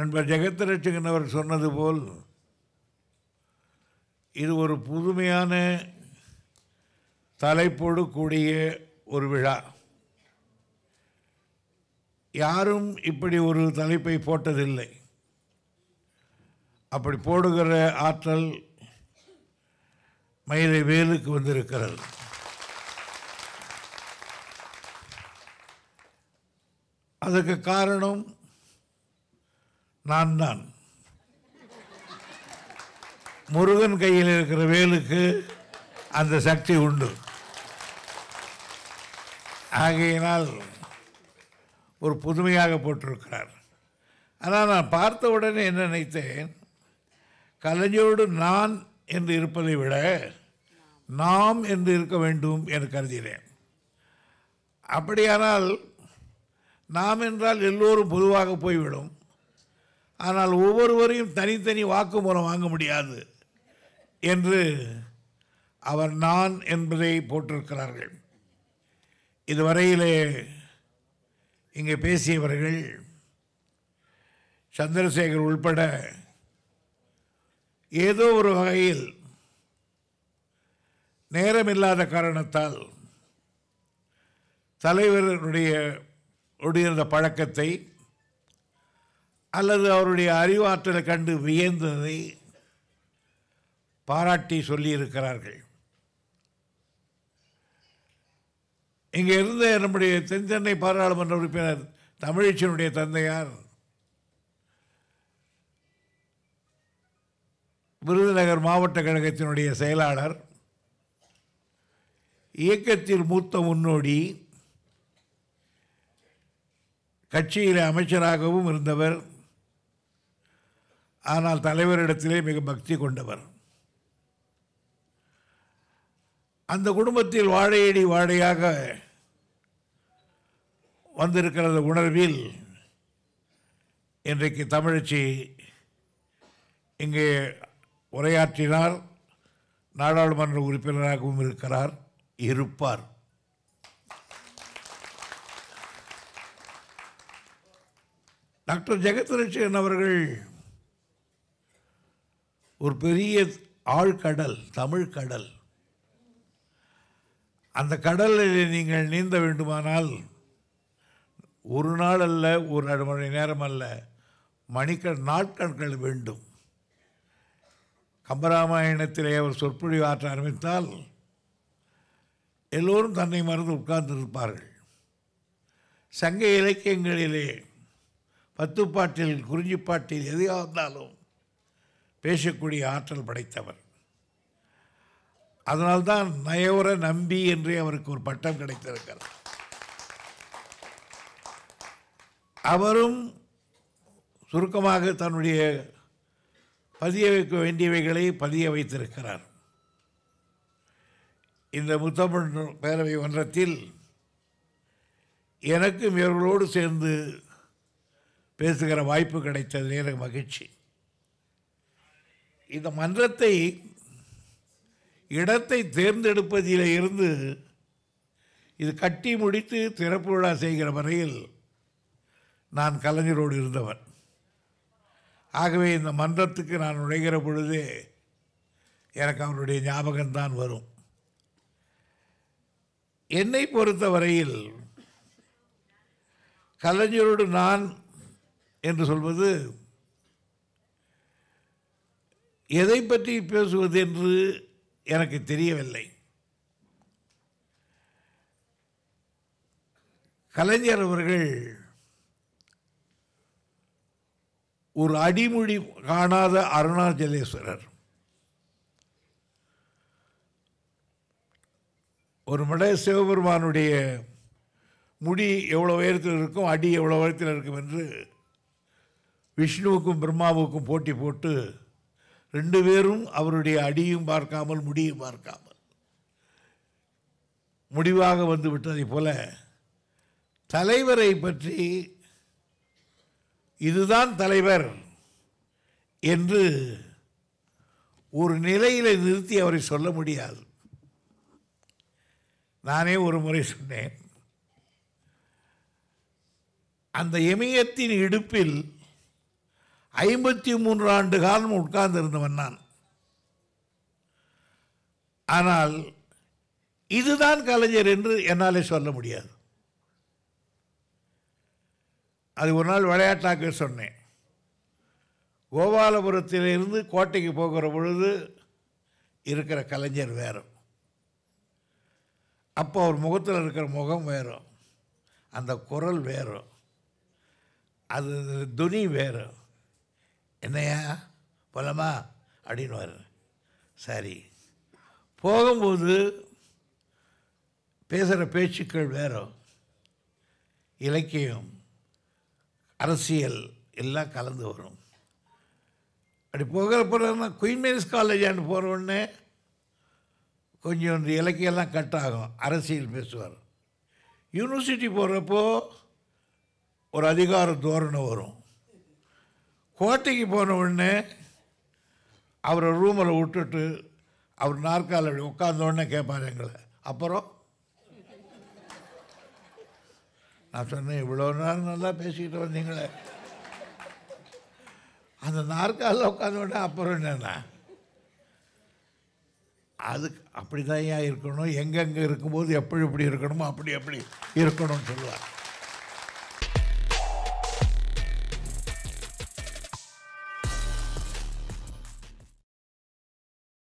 நண்பர் ஜெகத் அவர் சொன்னது போல் இது ஒரு புதுமையான தலைப்போடு கூடிய ஒரு விழா யாரும் இப்படி ஒரு தலைப்பை போட்டதில்லை அப்படி போடுகிற ஆற்றல் மயிலை வேலுக்கு வந்திருக்கிறது அதுக்கு காரணம் நான் தான் முருகன் கையில் இருக்கிற வேலுக்கு அந்த சக்தி உண்டு ஆகையினால் ஒரு புதுமையாக போட்டிருக்கிறார் ஆனால் நான் பார்த்த உடனே என்ன நினைத்தேன் கலைஞரோடு நான் என்று இருப்பதை விட நாம் என்று இருக்க வேண்டும் என்று கருதினேன் அப்படியானால் நாம் என்றால் எல்லோரும் பொதுவாக போய்விடும் ஆனால் ஒவ்வொருவரையும் தனித்தனி மூலம் வாங்க முடியாது என்று அவர் நான் என்பதை போட்டிருக்கிறார்கள் இதுவரையிலே இங்கே பேசியவர்கள் சந்திரசேகர் உள்பட ஏதோ ஒரு வகையில் நேரமில்லாத காரணத்தால் தலைவருடைய உடைய பழக்கத்தை அல்லது அவருடைய அறிவாற்றலை கண்டு வியந்ததை பாராட்டி சொல்லியிருக்கிறார்கள் இங்கே இருந்த நம்முடைய தென்சென்னை பாராளுமன்ற உறுப்பினர் தமிழச்சினுடைய தந்தையார் விருதுநகர் மாவட்ட கழகத்தினுடைய செயலாளர் இயக்கத்தில் மூத்த முன்னோடி கட்சியில் அமைச்சராகவும் இருந்தவர் ஆனால் தலைவரிடத்திலே மிக பக்தி கொண்டவர் அந்த குடும்பத்தில் வாழையடி வாழையாக வந்திருக்கிறத உணர்வில் இன்றைக்கு தமிழச்சி இங்கே உரையாற்றினார் நாடாளுமன்ற உறுப்பினராகவும் இருக்கிறார் இருப்பார் டாக்டர் ஜெகத்ரட்சன் அவர்கள் ஒரு பெரிய ஆழ்கடல் தமிழ் கடல் அந்த கடலில் நீங்கள் நீந்த வேண்டுமானால் ஒரு நாள் அல்ல ஒரு அரை மணி நேரம் அல்ல மணிக்கண் நாட்கள் வேண்டும் கம்பராமாயணத்திலே அவர் சொற்பொழிவு ஆற்ற ஆரம்பித்தால் எல்லோரும் தன்னை மறந்து உட்கார்ந்திருப்பார்கள் சங்க இலக்கியங்களிலே பத்துப்பாட்டில் குறிஞ்சிப்பாட்டில் எதையாக இருந்தாலும் பேசக்கூடிய ஆற்றல் படைத்தவர் அதனால்தான் நயவர நம்பி என்றே அவருக்கு ஒரு பட்டம் கிடைத்திருக்கிறார் அவரும் சுருக்கமாக தன்னுடைய பதிய வைக்க வேண்டியவைகளை பதிய வைத்திருக்கிறார் இந்த முத்தமிழ் பேரவை ஒன்றத்தில் எனக்கும் இவர்களோடு சேர்ந்து பேசுகிற வாய்ப்பு கிடைத்தது எனக்கு மகிழ்ச்சி இந்த மன்றத்தை இடத்தை தேர்ந்தெடுப்பதில் இருந்து இது கட்டி முடித்து திறப்பு விழா செய்கிற வரையில் நான் கலைஞரோடு இருந்தவன் ஆகவே இந்த மன்றத்துக்கு நான் நுழைகிற பொழுதே எனக்கு அவனுடைய ஞாபகம்தான் வரும் என்னை பொறுத்த வரையில் கலைஞரோடு நான் என்று சொல்வது எதை பற்றி பேசுவது என்று எனக்கு தெரியவில்லை கலைஞர் அவர்கள் ஒரு அடிமொழி காணாத அருணாச்சலேஸ்வரர் ஒரு மட சிவபெருமானுடைய முடி எவ்வளோ உயரத்தில் இருக்கும் அடி எவ்வளோ உயரத்தில் இருக்கும் என்று விஷ்ணுவுக்கும் பிரம்மாவுக்கும் போட்டி போட்டு ரெண்டு பேரும் அவருடைய அடியும் பார்க்காமல் முடியும் பார்க்காமல் முடிவாக வந்து விட்டதை போல தலைவரை பற்றி இதுதான் தலைவர் என்று ஒரு நிலையில் நிறுத்தி அவரை சொல்ல முடியாது நானே ஒரு முறை சொன்னேன் அந்த இமயத்தின் இடுப்பில் ஐம்பத்தி மூன்று ஆண்டு காலம் உட்கார்ந்திருந்தவன் நான் ஆனால் இதுதான் கலைஞர் என்று என்னாலே சொல்ல முடியாது அது ஒரு நாள் விளையாட்டாக சொன்னேன் கோபாலபுரத்திலிருந்து கோட்டைக்கு போகிற பொழுது இருக்கிற கலைஞர் வேறு அப்போ அவர் முகத்தில் இருக்கிற முகம் வேறு அந்த குரல் வேறு அது துனி வேறு என்னையா போலாமா அப்படின்வார் சரி போகும்போது பேசுகிற பேச்சுக்கள் வேறு இலக்கியம் அரசியல் எல்லாம் கலந்து வரும் அப்படி போகிற போகிறதுனா குயின் மேரிஸ் காலேஜான்னு போகிற கொஞ்சம் இந்த இலக்கியெல்லாம் கட் ஆகும் அரசியல் பேசுவார் யூனிவர்சிட்டி போகிறப்போ ஒரு அதிகார தோரணை வரும் கோட்டைக்கு போன உடனே அவரை ரூமில் விட்டுட்டு அவர் நாற்கால அப்படி உட்கார்ந்த உடனே கேட்பார் எங்களை அப்புறம் நான் சொன்னேன் இவ்வளோ நேரம் நல்லா பேசிக்கிட்டு வந்தீங்களே அந்த நாற்காலில் உட்காந்து அப்புறம் என்னென்ன அதுக்கு அப்படி தான் ஏன் இருக்கணும் எங்கெங்கே இருக்கும்போது எப்படி எப்படி இருக்கணுமோ அப்படி எப்படி இருக்கணும்னு சொல்லுவார்